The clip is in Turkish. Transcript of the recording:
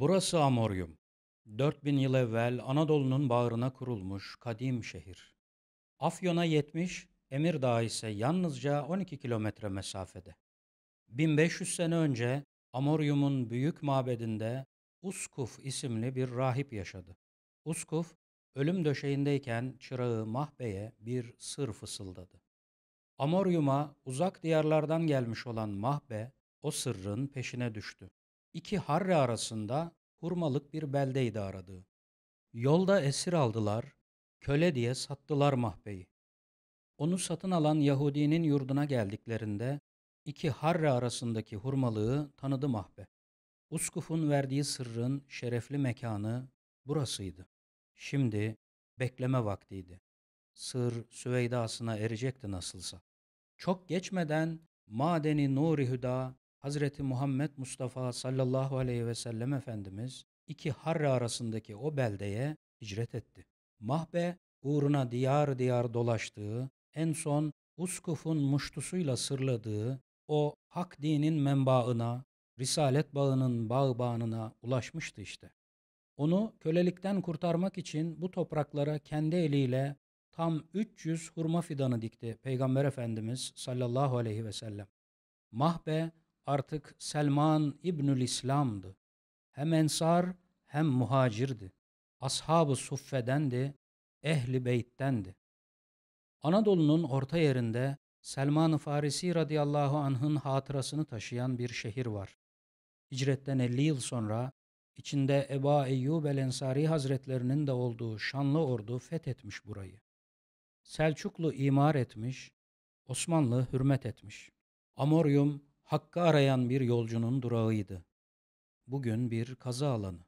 Burası Amorium. 4000 yıl evvel Anadolu'nun bağrına kurulmuş kadim şehir. Afyon'a 70, Emirdağ ise yalnızca 12 kilometre mesafede. 1500 sene önce Amorium'un büyük mabedinde Uskuf isimli bir rahip yaşadı. Uskuf, ölüm döşeğindeyken çırağı Mahbe'ye bir sır fısıldadı. Amorium'a uzak diyarlardan gelmiş olan Mahbe, o sırrın peşine düştü iki Harre arasında hurmalık bir beldeydi aradığı. Yolda esir aldılar, köle diye sattılar Mahbe'yi. Onu satın alan Yahudinin yurduna geldiklerinde iki Harre arasındaki hurmalığı tanıdı Mahbe. Uskuf'un verdiği sırrın şerefli mekanı burasıydı. Şimdi bekleme vaktiydi. Sır Süveyda'sına erecekti nasılsa. Çok geçmeden madeni nuri hüda Hazreti Muhammed Mustafa sallallahu aleyhi ve sellem Efendimiz iki Harre arasındaki o beldeye hicret etti. Mahbe uğruna diyar diyar dolaştığı, en son Uskuf'un muştusuyla sırladığı o hak dinin menbaına, risalet bağının bağbanına ulaşmıştı işte. Onu kölelikten kurtarmak için bu topraklara kendi eliyle tam 300 hurma fidanı dikti Peygamber Efendimiz sallallahu aleyhi ve sellem. Mahbe artık Selman İbnül İslam'dı. Hem ensar hem muhacirdi. Ashab-ı suffedendi, ehli beyttendi. Anadolu'nun orta yerinde Selman-ı Farisi radıyallahu anh'ın hatırasını taşıyan bir şehir var. Hicretten 50 yıl sonra içinde Eba Eyyub el Ensari hazretlerinin de olduğu şanlı ordu fethetmiş burayı. Selçuklu imar etmiş, Osmanlı hürmet etmiş. Amorium hakkı arayan bir yolcunun durağıydı. Bugün bir kaza alanı.